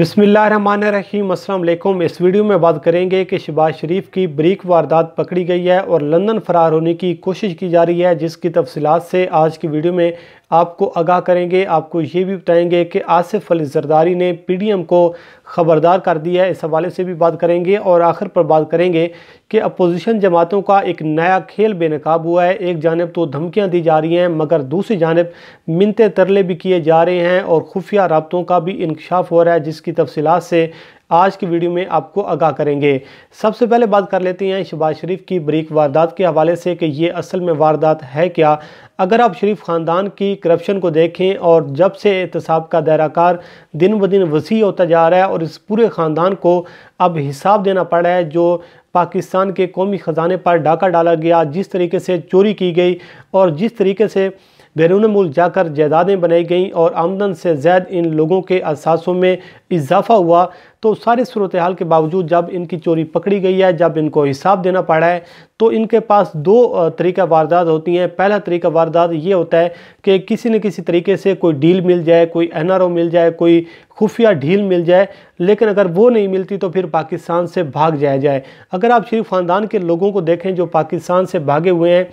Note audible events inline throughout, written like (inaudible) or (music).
बिसमीम अल्लाम इस वीडियो में बात करेंगे कि शबाज शरीफ की ब्रीक वारदात पकड़ी गई है और लंदन फ़रार होने की कोशिश की जा रही है जिसकी तफसीत से आज की वीडियो में आपको आगाह करेंगे आपको ये भी बताएंगे कि आसिफ अली जरदारी ने पी को ख़बरदार कर दिया है इस हवाले से भी बात करेंगे और आखिर पर बात करेंगे कि अपोजिशन जमातों का एक नया खेल बेनकाब हुआ है एक जानब तो धमकियाँ दी जा रही हैं मगर दूसरी जानब मिनते तरले भी किए जा रहे हैं और खुफिया रबतों का भी इंकशाफ हो रहा है जिसकी तफसीत से आज की वीडियो में आपको आगाह करेंगे सबसे पहले बात कर लेते हैं शहबाज शरीफ की बरीक वारदात के हवाले से कि ये असल में वारदात है क्या अगर आप शरीफ ख़ानदान की करप्शन को देखें और जब से एहतसाब का दायराकार दिन ब दिन वसी होता जा रहा है और इस पूरे ख़ानदान को अब हिसाब देना पड़ रहा है जो पाकिस्तान के कौमी ख़जाने पर डाका डाला गया जिस तरीके से चोरी की गई और जिस तरीके से बैरून मुल्क जाकर जायदादें बनाई गईं और आमदन से ज़्यादा इन लोगों के असासों में इजाफा हुआ तो सारी सूरत हाल के बावजूद जब इनकी चोरी पकड़ी गई है जब इनको हिसाब देना पड़ा है तो इनके पास दो तरीका वारदात होती हैं पहला तरीका वारदात ये होता है कि किसी न किसी तरीके से कोई डील मिल जाए कोई एन मिल जाए कोई खुफिया ढील मिल जाए लेकिन अगर वो नहीं मिलती तो फिर पाकिस्तान से भाग जाया जाए अगर आप शरीफ ख़ानदान के लोगों को देखें जो पाकिस्तान से भागे हुए हैं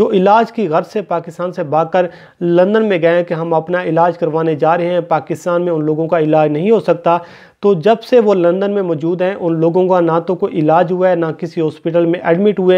जो इलाज की गर्ज से पाकिस्तान से भागकर लंदन में गए हैं कि हम अपना इलाज करवाने जा रहे हैं पाकिस्तान में उन लोगों का इलाज नहीं हो सकता तो जब से वो लंदन में मौजूद हैं उन लोगों का ना तो कोई इलाज हुआ है ना किसी हॉस्पिटल में एडमिट हुए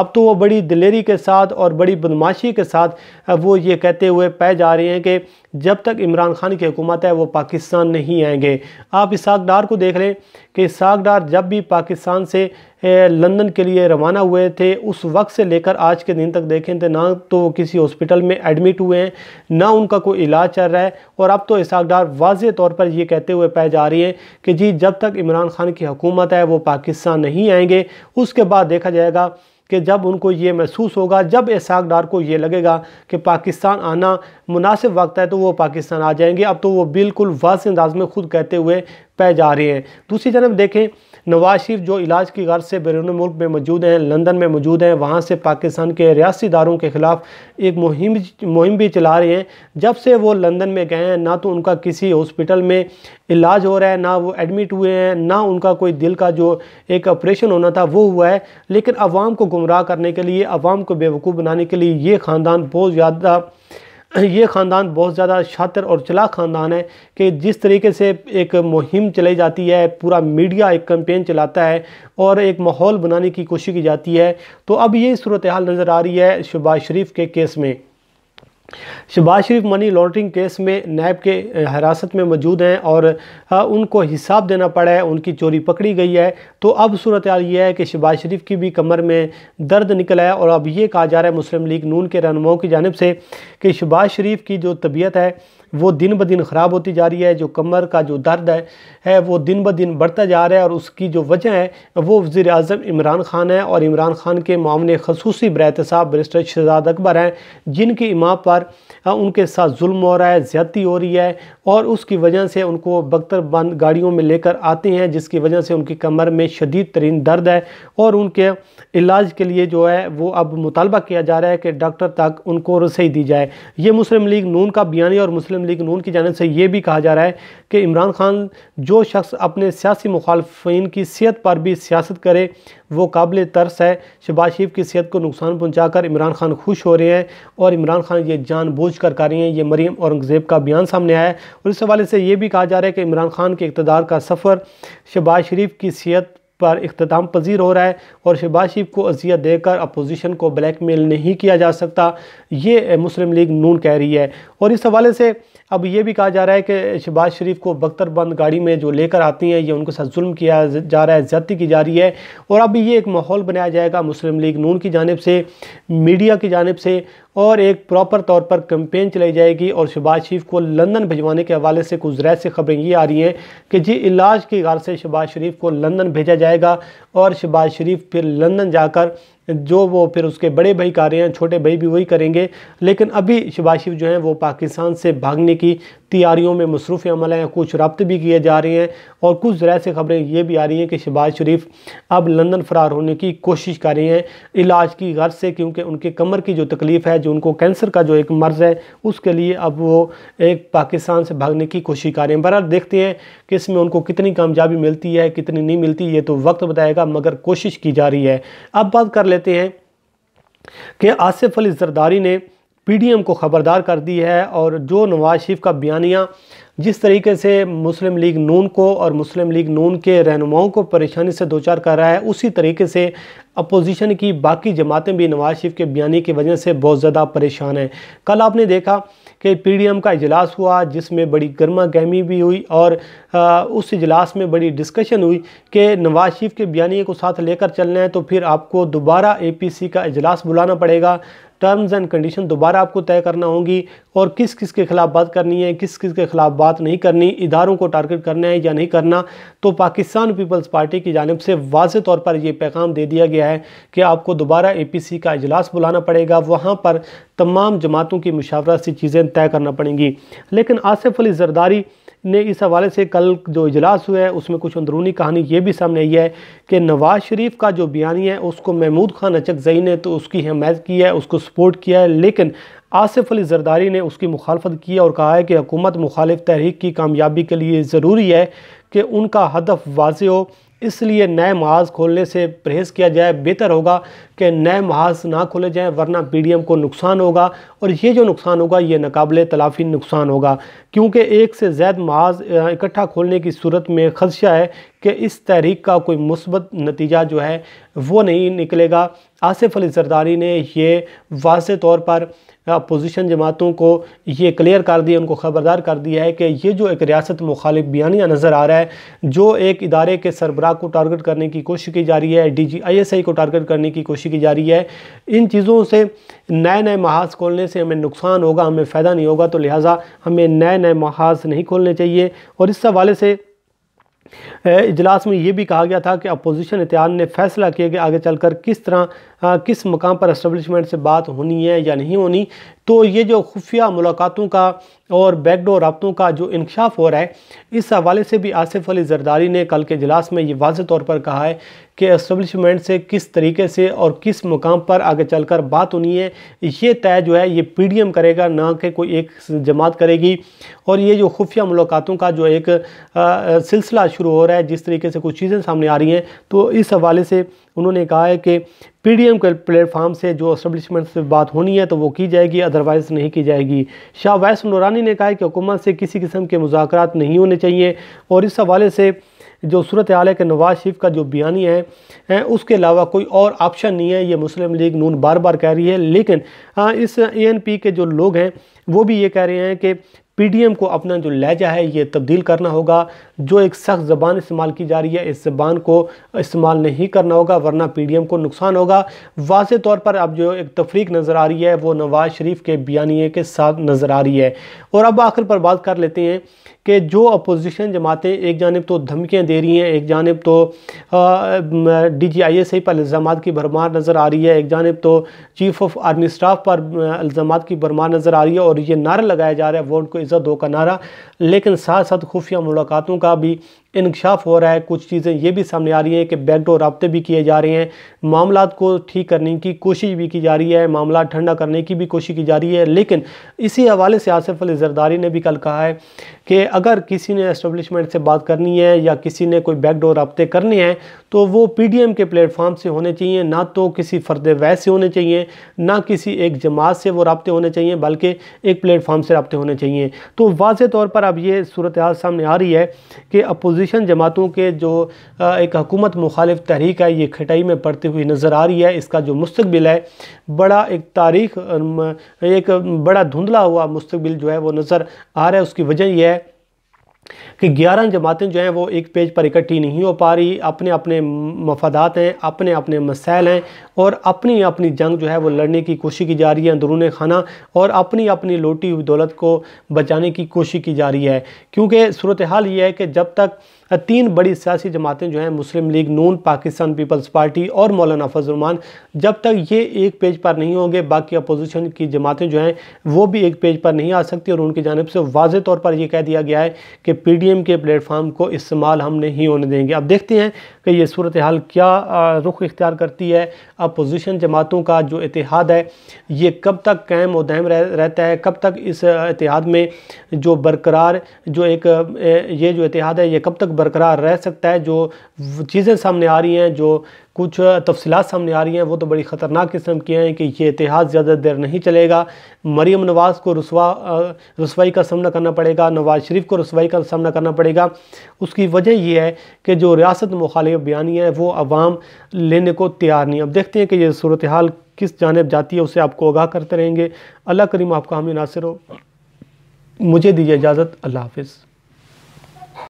अब तो वो बड़ी दिलेरी के साथ और बड़ी बदमाशी के साथ वो ये कहते हुए पाए जा रहे हैं कि जब तक इमरान खान की हुकूमत है वो पाकिस्तान नहीं आएंगे आप इसाक डार को देख लें कि इसाक डार जब भी पाकिस्तान से लंदन के लिए रवाना हुए थे उस वक्त से लेकर आज के दिन तक देखें तो ना तो किसी हॉस्पिटल में एडमिट हुए हैं ना उनका कोई इलाज चल रहा है और अब तो इसहाक डार वाज तौर पर यह कहते हुए पाए जा रही है कि जी जब तक इमरान खान की हुकूमत है वो पाकिस्तान नहीं आएंगे उसके बाद देखा जाएगा कि जब उनको ये महसूस होगा जब इसहाक डार को ये लगेगा कि पाकिस्तान आना मुनासिब वक्त है तो वो पाकिस्तान आ जाएंगे अब तो वो बिल्कुल वाज अंदाज में ख़ुद कहते हुए पाए जा रहे हैं दूसरी जनब देखें नवाज शरीफ जो इलाज की गर्ज से बैरून मुल्क में मौजूद हैं लंदन में मौजूद हैं वहाँ से पाकिस्तान के रियासी दारों के ख़िलाफ़ एक मुहिम मुहिम भी चला रहे हैं जब से वो लंदन में गए हैं ना तो उनका किसी हॉस्पिटल में इलाज हो रहा है ना वो एडमिट हुए हैं ना उनका कोई दिल का जो एक ऑपरेशन होना था वो हुआ है लेकिन अवाम को गुमराह करने के लिए अवाम को बेवकूफ़ बनाने के लिए ये ख़ानदान बहुत ज़्यादा (clears throat) ये ख़ानदान बहुत ज़्यादा शातिर और चला ख़ानदान है कि जिस तरीके से एक मुहिम चलाई जाती है पूरा मीडिया एक कैंपेन चलाता है और एक माहौल बनाने की कोशिश की जाती है तो अब यही सूरत हाल नज़र आ रही है शहबाज शरीफ के केस में Shahbaz Sharif money laundering case में नैब के हिरासत में मौजूद हैं और उनको हिसाब देना पड़ा है उनकी चोरी पकड़ी गई है तो अब सूरत हाल यह है कि शहबाज शरीफ की भी कमर में दर्द निकला है और अब ये कहा जा रहा है मुस्लिम लीग नून के रहनुमाओं की जानब से कि शहबाज शरीफ की जो तबीयत है वो दिन ब दिन ख़राब होती जा रही है जो कमर का जो दर्द है है वो दिन ब दिन बढ़ता जा रहा है और उसकी जो वजह है वो वज़ी अजम इमरान खान है और इमरान खान के मामले खसूसी बरत साहब बरिस्टर शहजाद अकबर हैं जिनकी इमाम पर उनके साथ जुल्म हो रहा है ज़्यादती हो रही है और उसकी वजह से उनको बख्तर बंद गाड़ियों में लेकर आते हैं जिसकी वजह से उनकी कमर में शदीद तरीन दर्द है और उनके इलाज के लिए जो है वो अब मुतालबा किया जा रहा है कि डॉक्टर तक उनको रसोई दी जाए ये मुस्लिम लीग नून का बयानी और मुस्लिम लीग नून की जानब से ये भी कहा जा रहा है कि इमरान खान जो शख्स अपने सियासी मुखालफन की सेहत पर भी सियासत करे वो काबिल तरस है शबाज शरीफ की सेहत को नुकसान पहुँचा कर इमरान खान खुश हो रहे हैं और इमरान खान ये जान बूझ कर कर रही हैं ये मरीम औरंगज़ेब का बयान सामने आया है और इस हवाले से ये भी कहा जा रहा है कि इमरान खान के इकतदार का सफ़र शबाज शरीफ की सेहत पर अख्ताम पजीर हो रहा है और शहबाज शरीफ को अजियत देकर अपोजिशन को ब्लैक मेल नहीं किया जा सकता ये मुस्लिम लीग नून कह रही है और इस हवाले से अब ये भी कहा जा रहा है कि शहबाज शरीफ को बख्तरबंद गाड़ी में जो लेकर आती हैं ये उनके साथ जुल्म किया जा रहा है ज़्यादती की जा रही है और अब ये एक माहौल बनाया जाएगा मुस्लिम लीग नून की जानब से मीडिया की जानब से और एक प्रॉपर तौर पर कंपेन चलाई जाएगी और शहबाज शरीफ को लंदन भिजवाने के हवाले से जरा से खबरें ये आ रही हैं कि जी इलाज की गार से शहबाज शरीफ को लंदन भेजा जाएगा और शहबाज शरीफ फिर लंदन जाकर जो वो फिर उसके बड़े भाई कर रहे हैं छोटे भाई भी वही करेंगे लेकिन अभी शहबाज शरीफ जो हैं वो पाकिस्तान से भागने की तैयारियों में मसरूफ़ अमल हैं कुछ रब्त भी किए जा रहे हैं और कुछ ज़रा से ख़बरें ये भी आ रही हैं कि शहबाज शरीफ अब लंदन फ़रार होने की कोशिश कर रहे हैं इलाज की गर्ज से क्योंकि उनके कमर की जो तकलीफ़ है जो उनको कैंसर का जो एक मर्ज़ है उसके लिए अब वो एक पाकिस्तान से भागने की कोशिश कर रहे हैं बहरहाल देखते हैं कि इसमें उनको कितनी कामयाबी मिलती है कितनी नहीं मिलती ये तो वक्त बताएगा मगर कोशिश की जा रही है अब बात कर लेते हैं कि आसिफ अली जरदारी ने पीडीएम को ख़बरदार कर दी है और जो नवाज शरीफ का बयानिया जिस तरीके से मुस्लिम लीग नून को और मुस्लिम लीग नून के रहनुमाओं को परेशानी से दो चार कर रहा है उसी तरीके से अपोजिशन की बाकी जमातें भी नवाज शरीफ के बयानी की वजह से बहुत ज़्यादा परेशान हैं कल आपने देखा कि पीडीएम का इजलास हुआ जिसमें बड़ी गर्मा गहमी भी हुई और आ, उस इजलास में बड़ी डिस्कशन हुई कि नवाज शरीफ के बयानी को साथ लेकर चलना है तो फिर आपको दोबारा सी का इजलास बुलाना पड़ेगा टर्म्स एंड कंडीशन दोबारा आपको तय करना होगी और किस किस के खिलाफ बात करनी है किस किस के खिलाफ बात बात नहीं करनी इदारों को टारगेट करना है या नहीं करना तो पाकिस्तान पीपल्स पार्टी की जानब से वाज तौर पर यह पैगाम दे दिया गया है कि आपको दोबारा ए पी सी का अजलास बुलाना पड़ेगा वहाँ पर तमाम जमातों की मशावरत सी चीज़ें तय करना पड़ेंगी लेकिन आसिफ अली जरदारी ने इस हवाले से कल जो इजलास हुआ है उसमें कुछ अंदरूनी कहानी ये भी सामने आई है कि नवाज़ शरीफ का जो बयानी है उसको महमूद खान अचक जई ने तो उसकी हमायत की है उसको सपोर्ट किया है लेकिन आसिफ अली जरदारी ने उसकी मुखालफत की और कहा है कि हुकूमत मुखालिफ तहरीक की कामयाबी के लिए ज़रूरी है कि उनका हदफ वाज हो इसलिए नए महाज खोलने से परहेज़ किया जाए बेहतर होगा कि नए महाज ना खोले जाएँ वरना पी डी एम को नुकसान होगा और ये जो नुकसान होगा ये नाकबले तलाफी नुकसान होगा क्योंकि एक से ज़्यादा महाज इकट्ठा खोलने की सूरत में खदशा है कि इस तहरीक का कोई मुसबत नतीजा जो है वो नहीं निकलेगा आसिफ अली जरदारी ने यह वाज तौर पर अपोजिशन जमातों को ये क्लियर कर दिया उनको ख़बरदार कर दिया है कि ये जो एक रियासत मुखालिफ बयानिया नज़र आ रहा है जो एक इदारे के सरबराह को टारगेट करने की कोशिश की जा रही है D G I S I को टारगेट करने की कोशिश की जा रही है इन चीज़ों से नए नए महाज खोलने से हमें नुकसान होगा हमें फ़ायदा नहीं होगा तो लिहाजा हमें नए नए महाज नहीं खोलने चाहिए और इस हवाले से इजलास में ये भी कहा गया था कि अपोजिशन इतिहाद ने फैसला किया कि आगे चलकर किस तरह आ, किस मकाम पर इस्टबलिशमेंट से बात होनी है या नहीं होनी तो ये जो खुफिया मुलाकातों का और बैकडोर रबतों का जो इंकशाफ हो रहा है इस हवाले से भी आसिफ अली जरदारी ने कल के इजलास में ये वाज तौर पर कहा है कि इस्टबलिशमेंट से किस तरीके से और किस मुकाम पर आगे चल कर बात होनी है ये तय जो है ये पी डी एम करेगा ना कि कोई एक जमात करेगी और ये जो खुफिया मुलाकातों का जो एक सिलसिला शुरू हो रहा है जिस तरीके से कुछ चीज़ें सामने आ रही हैं तो इस हवाले से उन्होंने कहा है कि पी डी एम के प्लेटफार्म से जो इस्टबलिशमेंट से बात होनी है तो वो की जाएगी अदरवाइज़ नहीं की जाएगी शाह वैस नौरानी ने कहा कि हुकूमत से किसी किस्म के मुजाकर नहीं होने चाहिए और इस हवाले से जो सूरत आल के नवाज़ शरीफ का जो बयानी है, है उसके अलावा कोई और ऑप्शन नहीं है ये मुस्लिम लीग नून बार बार कह रही है लेकिन हाँ, इस एन पी के जो लोग हैं वो भी ये कह रहे हैं कि पीडीएम को अपना जो लहजा है ये तब्दील करना होगा जो एक सख्त ज़बान इस्तेमाल की जा रही है इस ज़बान को इस्तेमाल नहीं करना होगा वरना पीडीएम को नुकसान होगा वाज तौर पर अब जो एक तफरीक नज़र आ रही है वो नवाज़ शरीफ के बयानिए के साथ नज़र आ रही है और अब आखिर पर बात कर लेते हैं कि जो अपोजिशन जमातें एक जानब तो धमकियाँ दे रही हैं एक जानब तो D G I S I पर इल्ज़ाम की भरमार नज़र आ रही है एक जानब तो चीफ ऑफ आर्मी स्टाफ पर इल्ज़ाम की भरमार नज़र आ रही है और ये नारा लगाया जा रहा है वोट को इज़्ज़त दो का नारा लेकिन साथ साथ खुफिया मुलाकातों का भी इनकशाफ हो रहा है कुछ चीज़ें ये भी सामने आ रही हैं कि बैकडोर रबते भी किए जा रहे हैं मामला को ठीक करने की कोशिश भी की जा रही है मामला ठंडा करने की भी कोशिश की जा रही है लेकिन इसी हवाले से आसिफ अली जरदारी ने भी कल कहा है कि अगर किसी ने इस्टबलिशमेंट से बात करनी है या किसी ने कोई बैकडोर रबते करने हैं तो वो पी डी एम के प्लेटफार्म से होने चाहिए ना तो किसी फर्द वैस से होने चाहिए ना किसी एक जमात से वो रबते होने चाहिए बल्कि एक प्लेटफार्म से रबते होने चाहिए तो वाज तौर पर अब ये सूरत हाल सामने आ रही है कि अपोजिशन अपोजिशन जमातों के जो एक हकूमत मुखालिफ तहरीक है ये खटाई में पड़ती हुई नज़र आ रही है इसका जो मुस्तबिल है बड़ा एक तारीख एक बड़ा धुंधला हुआ मुस्तबिल जो है वो नज़र आ रहा है उसकी वजह यह है कि 11 जमातें जो हैं वो एक पेज पर इकट्ठी नहीं हो पा रही अपने अपने मफादात हैं अपने अपने मसाइल हैं और अपनी अपनी जंग जो है वो लड़ने की कोशिश की जा रही है अंदरून खाना और अपनी अपनी लोटी हुई दौलत को बचाने की कोशिश की जा रही है क्योंकि सूरत हाल ये है कि जब तक અ ત્રણ બડી શાસી જમાતે જો હે મુસ્લિમ લીગ નોન પાકિસ્તાન પીપલ્સ પાર્ટી ઓર મોલના ફઝ ル માન જબ તક યે એક પેજ પર નહીં હોગે બાકી ઓપોઝિશન કી જમાતે જો હે વો ભી એક પેજ પર નહીં આ સકતી ઓર ઉનકી જાનિબ સે વાઝહ તૌર પર યે કહ દિયા ગયા હે કે પીडीएम કે પ્લેટફોર્મ કો ઇસ્માલ હમને હી હોને દેંગે اب દેખતે હે કે યે સુરત હાલ ક્યા રુખ ઇખтияર કરતી હે ઓપોઝિશન જમાતો કા જો ઇતેહાદ હે યે કબ તક કાયમ ઓ દામ રહેતા હે કબ તક ઇસ ઇતેહાદ મે જો બરકરાર જો એક યે જો ઇતેહાદ હે યે કબ તક बरकरार रह सकता है जो चीज़ें सामने आ रही हैं जो कुछ तफसलत सामने आ रही हैं वो तो बड़ी ख़तरनाक किस्म की हैं कि ये इतिहास ज़्यादा देर नहीं चलेगा मरीम नवाज़ को रसवा रसवाई का सामना करना पड़ेगा नवाज़ शरीफ को रसवाई का सामना करना पड़ेगा उसकी वजह यह है कि जो रियासत मुखालिफ बयानी है वो अवाम लेने को तैयार नहीं अब देखते हैं कि ये सूरत हाल किस जानब जाती है उसे आपको आगाह करते रहेंगे अल्लाह करीम आपका हमें नासिर हो मुझे दीजिए इजाज़त अल्लाह हाफिज़